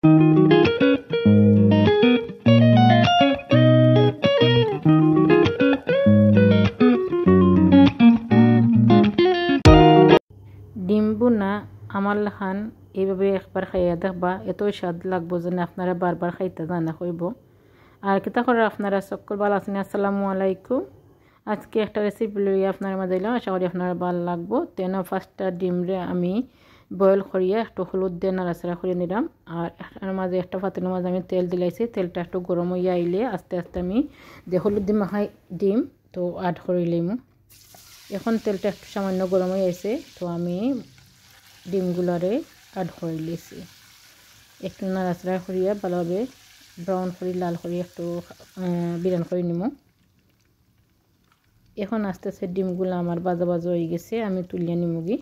ডিম্বুনা আমাল খান এইভাবে একবার খাইয়া দেখবা এত স্বাদ লাগবো যেন আপনারা বারবার খাইতে জানা হইব আর কিতা করে আপনারা চক্কর বাল আছেন আসসালামু আলাইকুম আজকে একটা রেসিপি লইয়া আপনার মাঝে এলাম আশা করি আপনারা ভালো লাগবো তেন ফার্স্টটা ডিমরে আমি বয়েল করিয়া একটু হলুদ দিয়ে নাড়াচাড়া করে নিলাম আর একটার মাঝে একটা পাতিলের মাঝে আমি তেল দিলাইছি তেলটা একটু গরম হইয়া আইলে আস্তে আস্তে আমি যে হলুদ দিয়ে মাখাই ডিম তো আড করে লিমু এখন তেলটা একটু সামান্য গরম হয়ে আছে তো আমি ডিমগুলারে আড করে লিছি একটু নাড়াচাড়া করিয়া ভালোভাবে ব্রাউন করে লাল করে একটু বিরান করে নিমু এখন আস্তে আস্তে ডিমগুলো আমার বাজা বাজা হয়ে গেছে আমি তুলিয়ে নিমুগি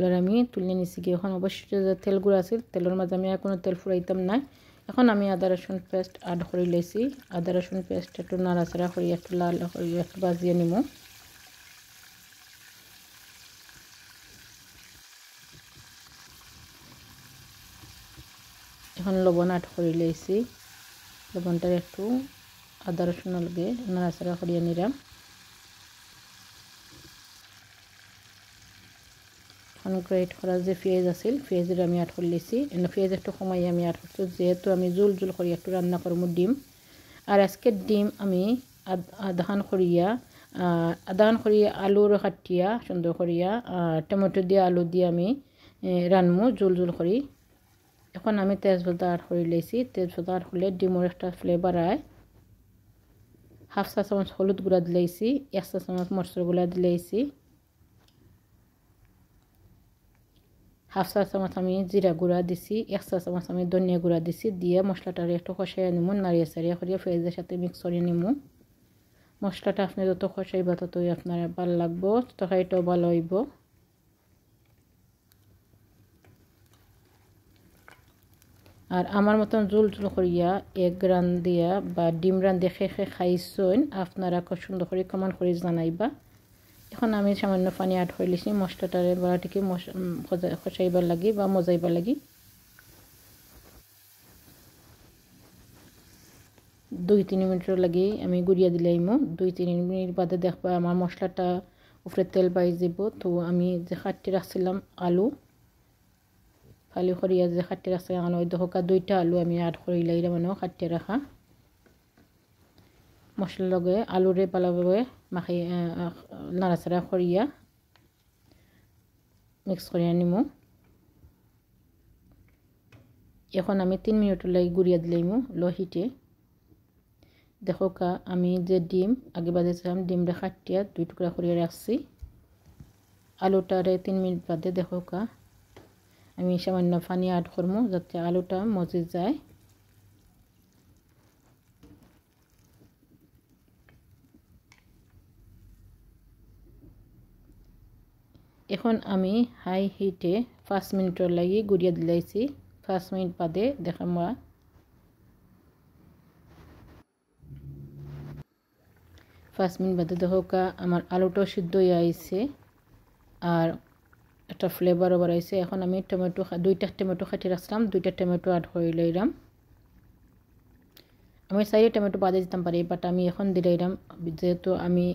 এগুলোর আমি তুলে নিছি এখন অবশ্যই যে তেলগুলো আছে তেলের মাঝে আমি আর কোনো তেল ফুরাইতাম না এখন আমি আদা রসুন পেস্ট আড করে লেছি আদা রসুন পেস্ট একটু নাড়াচাড়া করি একটু লাল করি একটু বাজিয়ে নিব এখন লবণ আট করে লেছি লবণটা একটু আদা রসুন লগে নাড়াচাড়া করিয়ে নিলাম অনুগ্ৰহিত কৰা যে পিঁয়াজ আছিল পিঁয়াজৰ আমি ইয়াত সলিছি পিঁয়াজ একটু সময় আমি ইয়াত সৰিছোঁ যিহেতু আমি জোল জোল কৰি একটু ৰান্না কৰোঁ ডিম আৰু আজকে ডিম আমি আধান সৰিয়া আদান কৰি আলুৰ সাতিয়া সুন্দৰ সৰিয়া টমেট' দিয়া আলু দি আমি ৰান্ধো জোল জোল কৰি এখন আমি তেজপাতা আৰ্ট কৰি লৈছি তেজপাতা আঠ হ'লে ডিমৰ এটা ফ্লেভাৰ আহে হাফ চা চামচ হলুদ গুড়া দিলাইছি এক চা চামচ মচৰ গুড়া দিলাইছি হাফ চা চামচ আমি জিরা গুঁড়া দিছি এক চা চামচ আমি ধনিয়া গুঁড়া দিছি দিয়ে মশলাটারে একটু খসাইয়া নিমু নাড়িয়ে চাড়িয়ে করিয়া পেঁয়াজের সাথে মিক্স করে নিমু মশলাটা আপনি যত খসাইবা ততই আপনার ভালো লাগবো তরকারিটাও ভালো হইব আর আমার মতন জুল জুল করিয়া এক রান দিয়া বা ডিম রান দিয়ে খে খে খাইছেন আপনারা সুন্দর করে কমান করে জানাইবা এখন আমি সামান্য পানি আট হয়ে লিছি মশলাটারে বড়াটিকে খসাইবার লাগি বা মজাইবার লাগি দুই তিন মিনিটের লাগি আমি গুড়িয়া দিলাইমো দুই তিন মিনিট বাদে দেখবা আমার মশলাটা উপরে তেল পাই যাব তো আমি যে খাটটি রাখছিলাম আলু ফালি খরিয়া যে খাটটি রাখছিলাম আলু দহকা দুইটা আলু আমি আট করি লাগিলাম মানে খাটটি রাখা মশলা লগে আলুরে পালাভাবে মাখি নাড়াচাড়া সরিয়া মিক্স করে আনিম এখন আমি তিন মিনিট লাগে গুড়িয়া দিলাইমো লো হিটে দেখো কা আমি যে ডিম আগে চাম ডিম রে খাটিয়া দুই টুকরা করিয়া রাখছি আলুটারে তিন মিনিট বাদে দেখো কা আমি সামান্য ফানি আট করবো যাতে আলুটা মজি যায় এখন আমি হাই হিটে পাঁচ মিনিটর লাগি গুড়িয়া দিলাইছি পাঁচ মিনিট বাদে দেখাম পাঁচ মিনিট বাদে দেখা আমার আলুটাও সিদ্ধ হয়ে আইসে আর একটা ফ্লেভারও বাড়াইছে এখন আমি টমেটো দুইটা টমেটো খাটি রাখলাম দুইটা টমেটো আট হয়ে লইলাম আমি চাইলে টমেটো বাদে দিতাম পারি বাট আমি এখন দিলাইলাম যেহেতু আমি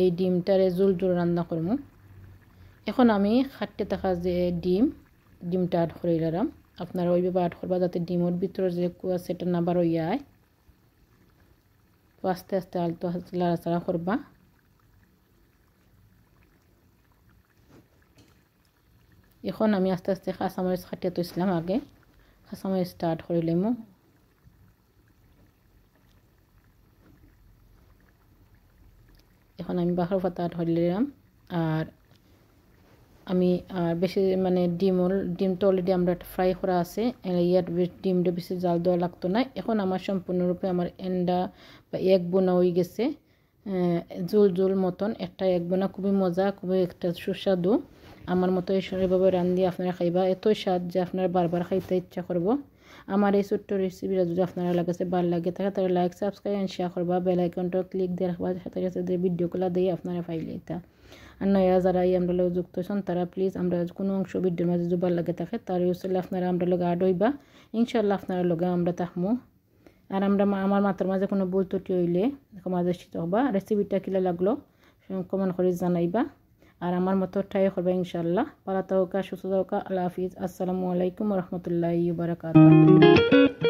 এই ডিমটারে জোল জোল রান্না করবো এখন আমি খাটতে থাকা যে ডিম ডিমটা আট করে লারাম আপনারা ওইভাবে আট করবা যাতে ডিমের ভিতরে যে কুয়া সেটা না বারো ইয়ায় তো আস্তে আস্তে আলতো আস্তে লাড়াচাড়া করবা এখন আমি আস্তে আস্তে খাসামরিচ খাটিয়ে তুলছিলাম আগে খাসামরিচ স্টার্ট করিলে মো এখন আমি বাহার পাতা ধরলাম আর আমি আর বেশি মানে ডিম ডিমটা অলরেডি আমরা একটা ফ্রাই করা আছে ইয়ার ডিমটা বেশি জাল দেওয়া লাগতো না এখন আমার সম্পূর্ণরূপে আমার এন্ডা বা এক বোনা হয়ে গেছে জোল জোল মতন একটা এক বোনা খুবই মজা খুবই একটা সুস্বাদু আমার মতো এইভাবে রান্ধি আপনারা খাইবা এতই স্বাদ যে আপনারা বারবার খাইতে ইচ্ছা করবো আমার এই ছোট্ট রেসিপিটা যদি আপনারা কাছে ভালো লাগে থাকে তাহলে লাইক সাবস্ক্রাইব এন্ড শেয়ার করবা বেল আইকনটা ক্লিক দিয়ে রাখবা সাথে সাথে যে ভিডিওগুলো দিয়ে আপনারা পাইলে তা আর নয়া যারা এই আমরা লোক যুক্ত হয়েছেন তারা প্লিজ আমরা কোনো অংশ ভিডিওর মাঝে যদি ভালো লাগে থাকে তার ইউসলে আপনারা আমরা লোক আড হইবা ইনশাল্লাহ আপনারা লগে আমরা তাহমু আর আমরা আমার মাথার মাঝে কোনো ভুল ত্রুটি হইলে মাঝে হবা রেসিপিটা কিলা লাগলো কমন করে জানাইবা আর আমার মতো ট্রাই করবে ইনশাল্লাহ পালা তাহকা সুস্থ তাহকা আল্লাহ হাফিজ আসসালামু আলাইকুম রহমতুল্লাহ বারাকাত